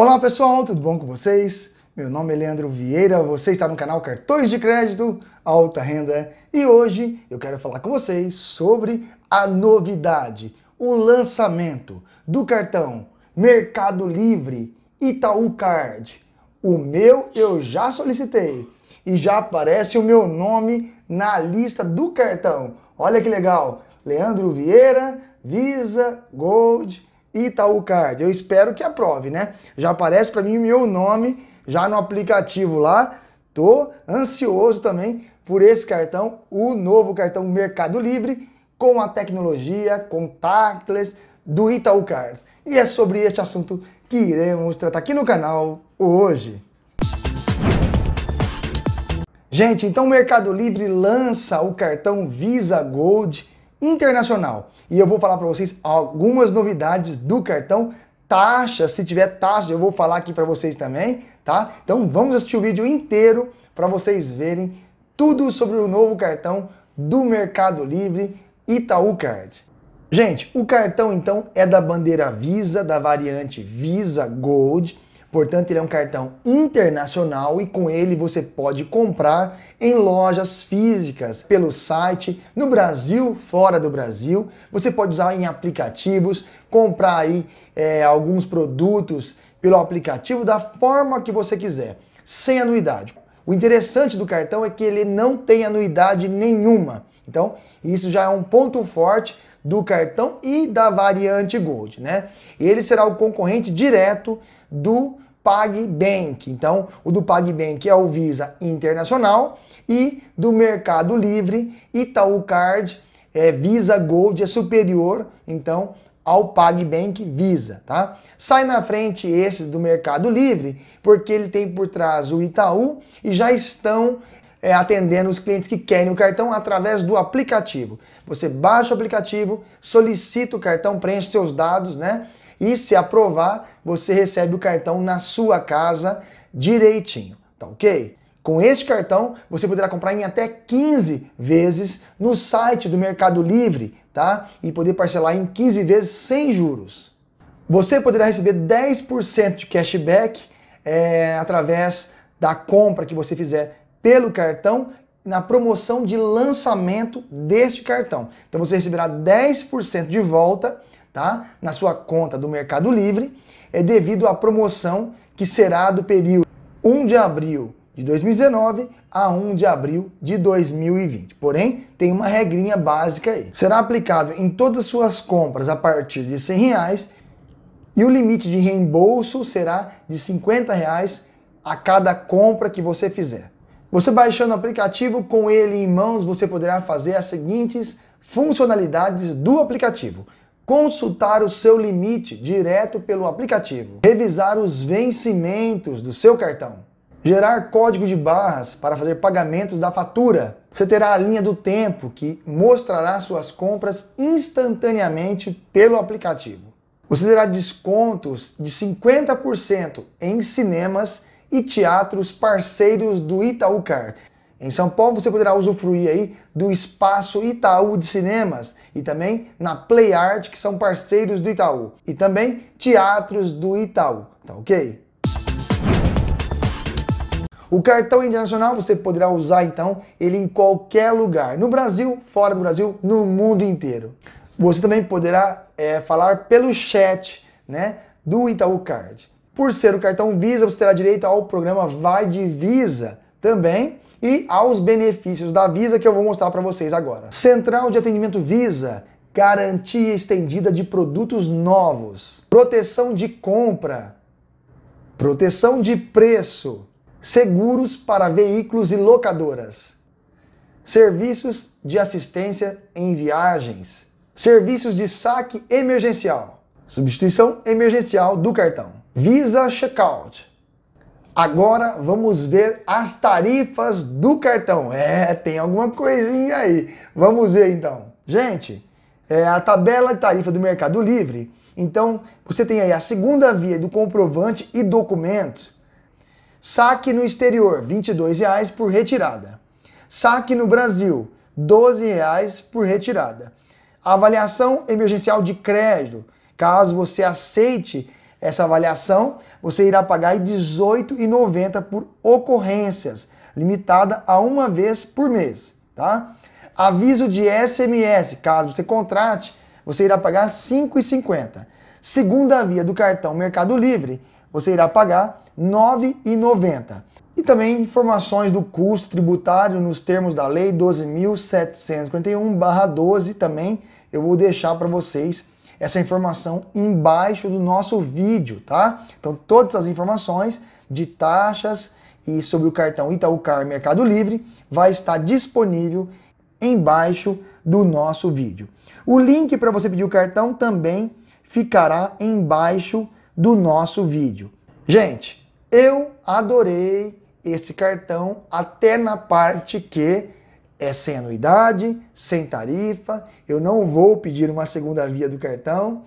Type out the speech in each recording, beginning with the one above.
Olá pessoal, tudo bom com vocês? Meu nome é Leandro Vieira, você está no canal Cartões de Crédito Alta Renda e hoje eu quero falar com vocês sobre a novidade, o lançamento do cartão Mercado Livre Itaú Card. O meu eu já solicitei e já aparece o meu nome na lista do cartão. Olha que legal! Leandro Vieira, Visa, Gold, Itaú Card. Eu espero que aprove, né? Já aparece para mim meu nome já no aplicativo lá. Tô ansioso também por esse cartão, o novo cartão Mercado Livre com a tecnologia contactless do Itaú Card. E é sobre este assunto que iremos tratar aqui no canal hoje. Gente, então o Mercado Livre lança o cartão Visa Gold internacional. E eu vou falar para vocês algumas novidades do cartão taxa, se tiver taxa, eu vou falar aqui para vocês também, tá? Então vamos assistir o vídeo inteiro para vocês verem tudo sobre o novo cartão do Mercado Livre Itaú Card. Gente, o cartão então é da bandeira Visa, da variante Visa Gold Portanto, ele é um cartão internacional e com ele você pode comprar em lojas físicas, pelo site, no Brasil, fora do Brasil. Você pode usar em aplicativos, comprar aí é, alguns produtos pelo aplicativo da forma que você quiser, sem anuidade. O interessante do cartão é que ele não tem anuidade nenhuma. Então, isso já é um ponto forte do cartão e da variante Gold, né? Ele será o concorrente direto do PagBank. Então, o do PagBank é o Visa Internacional e do Mercado Livre, Itaú Card, é, Visa Gold é superior, então, ao PagBank Visa, tá? Sai na frente esse do Mercado Livre, porque ele tem por trás o Itaú e já estão é, atendendo os clientes que querem o cartão através do aplicativo. Você baixa o aplicativo, solicita o cartão, preenche seus dados, né? E se aprovar, você recebe o cartão na sua casa direitinho, tá ok? Com este cartão, você poderá comprar em até 15 vezes no site do Mercado Livre, tá? E poder parcelar em 15 vezes sem juros. Você poderá receber 10% de cashback é, através da compra que você fizer pelo cartão na promoção de lançamento deste cartão. Então você receberá 10% de volta tá, na sua conta do Mercado Livre, é devido à promoção que será do período 1 de abril de 2019 a 1 de abril de 2020. Porém, tem uma regrinha básica aí. Será aplicado em todas as suas compras a partir de 100 reais e o limite de reembolso será de 50 reais a cada compra que você fizer. Você baixando o aplicativo com ele em mãos, você poderá fazer as seguintes funcionalidades do aplicativo. Consultar o seu limite direto pelo aplicativo. Revisar os vencimentos do seu cartão. Gerar código de barras para fazer pagamentos da fatura. Você terá a linha do tempo que mostrará suas compras instantaneamente pelo aplicativo. Você terá descontos de 50% em cinemas e teatros parceiros do Itaúcar. Em São Paulo você poderá usufruir aí do espaço Itaú de Cinemas e também na Play Art, que são parceiros do Itaú, e também teatros do Itaú, tá ok? O cartão internacional você poderá usar então ele em qualquer lugar, no Brasil, fora do Brasil, no mundo inteiro. Você também poderá é, falar pelo chat né, do Itaú Card. Por ser o cartão Visa, você terá direito ao programa Vai de Visa também e aos benefícios da Visa que eu vou mostrar para vocês agora. Central de atendimento Visa, garantia estendida de produtos novos, proteção de compra, proteção de preço, seguros para veículos e locadoras, serviços de assistência em viagens, serviços de saque emergencial, substituição emergencial do cartão. Visa Checkout. Agora vamos ver as tarifas do cartão. É, tem alguma coisinha aí. Vamos ver então. Gente, é a tabela de tarifa do Mercado Livre. Então, você tem aí a segunda via do comprovante e documentos. Saque no exterior, R$ reais por retirada. Saque no Brasil, R$ reais por retirada. Avaliação emergencial de crédito, caso você aceite essa avaliação, você irá pagar R$ 18,90 por ocorrências, limitada a uma vez por mês, tá? Aviso de SMS, caso você contrate, você irá pagar R$ 5,50. Segunda via do cartão Mercado Livre, você irá pagar R$ 9,90. E também informações do custo tributário nos termos da Lei 12.741-12 também eu vou deixar para vocês essa informação embaixo do nosso vídeo, tá? Então todas as informações de taxas e sobre o cartão Itaú Car Mercado Livre vai estar disponível embaixo do nosso vídeo. O link para você pedir o cartão também ficará embaixo do nosso vídeo. Gente, eu adorei esse cartão até na parte que é sem anuidade, sem tarifa, eu não vou pedir uma segunda via do cartão.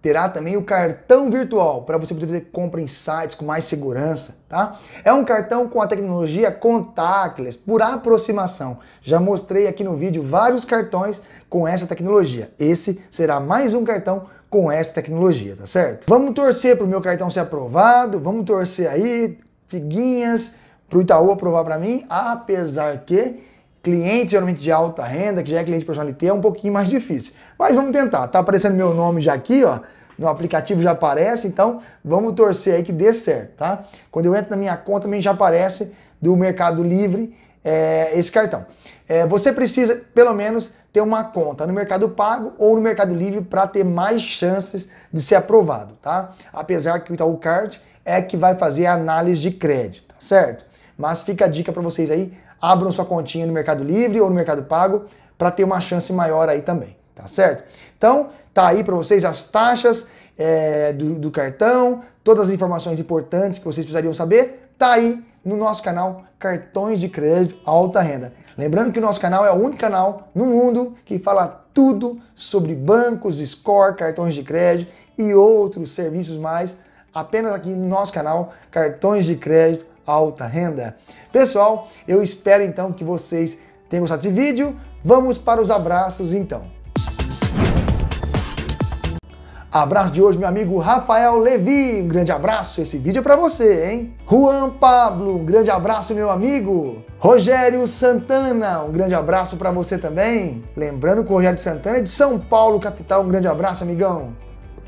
Terá também o cartão virtual para você poder fazer compra em sites com mais segurança, tá? É um cartão com a tecnologia contactless por aproximação. Já mostrei aqui no vídeo vários cartões com essa tecnologia. Esse será mais um cartão com essa tecnologia, tá certo? Vamos torcer para o meu cartão ser aprovado, vamos torcer aí, figuinhas, para o Itaú aprovar para mim, apesar que cliente geralmente de alta renda, que já é cliente personalité, é um pouquinho mais difícil. Mas vamos tentar. Tá aparecendo meu nome já aqui, ó. No aplicativo já aparece, então vamos torcer aí que dê certo, tá? Quando eu entro na minha conta, também já aparece do Mercado Livre é, esse cartão. É, você precisa, pelo menos, ter uma conta no Mercado Pago ou no Mercado Livre para ter mais chances de ser aprovado, tá? Apesar que o Itaú Card é que vai fazer a análise de crédito, tá certo? Mas fica a dica para vocês aí abram sua continha no Mercado Livre ou no Mercado Pago para ter uma chance maior aí também, tá certo? Então, tá aí para vocês as taxas é, do, do cartão, todas as informações importantes que vocês precisariam saber, tá aí no nosso canal Cartões de Crédito Alta Renda. Lembrando que o nosso canal é o único canal no mundo que fala tudo sobre bancos, score, cartões de crédito e outros serviços mais, apenas aqui no nosso canal Cartões de Crédito alta renda. Pessoal, eu espero então que vocês tenham gostado desse vídeo. Vamos para os abraços então. Abraço de hoje, meu amigo Rafael Levi. Um grande abraço. Esse vídeo é para você, hein? Juan Pablo, um grande abraço, meu amigo. Rogério Santana, um grande abraço para você também. Lembrando que o Rogério Santana é de São Paulo, capital. Um grande abraço, amigão.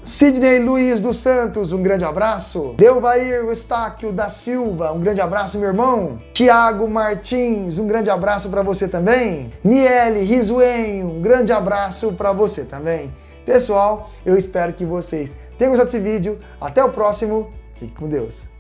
Sidney Luiz dos Santos, um grande abraço. Delvair Estáquio da Silva, um grande abraço, meu irmão. Tiago Martins, um grande abraço para você também. Niele Rizuen, um grande abraço para você também. Pessoal, eu espero que vocês tenham gostado desse vídeo. Até o próximo. Fique com Deus.